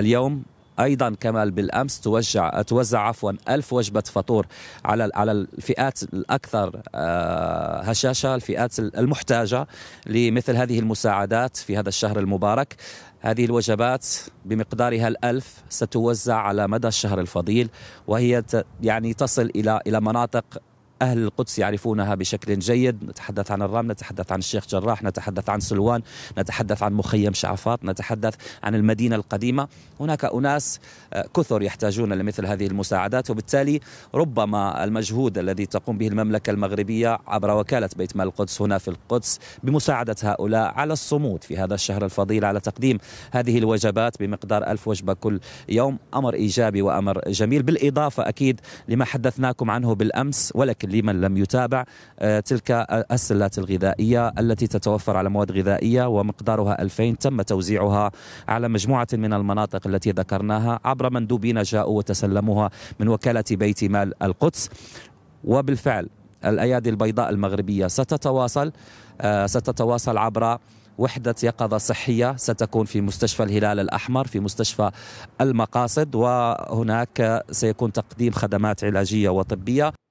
اليوم ايضا كما بالامس توزع توزع عفوا ألف وجبه فطور على على الفئات الاكثر آه، هشاشه الفئات المحتاجه لمثل هذه المساعدات في هذا الشهر المبارك هذه الوجبات بمقدارها الألف ستوزع على مدى الشهر الفضيل وهي يعني تصل إلى إلى مناطق أهل القدس يعرفونها بشكل جيد نتحدث عن الرام نتحدث عن الشيخ جراح نتحدث عن سلوان نتحدث عن مخيم شعفاط نتحدث عن المدينة القديمة هناك أناس آه، كثر يحتاجون لمثل هذه المساعدات وبالتالي ربما المجهود الذي تقوم به المملكة المغربية عبر وكالة بيت مال القدس هنا في القدس بمساعدة هؤلاء على الصمود في هذا الشهر الفضيل على تقديم هذه الوجبات بمقدار ألف وجبة كل يوم أمر إيجابي وأمر جميل بالإضافة أكيد لما حدثناكم عنه بالأمس ولكن لمن لم يتابع آه، تلك السلات الغذائية التي تتوفر على مواد غذائية ومقدارها 2000 تم توزيعها على مجموعة من المناطق التي ذكرناها عبر مندوبين جاءوا وتسلموها من وكالة بيت مال القدس وبالفعل الأيادي البيضاء المغربية ستتواصل آه، ستتواصل عبر وحدة يقظة صحية ستكون في مستشفى الهلال الأحمر في مستشفى المقاصد وهناك سيكون تقديم خدمات علاجية وطبية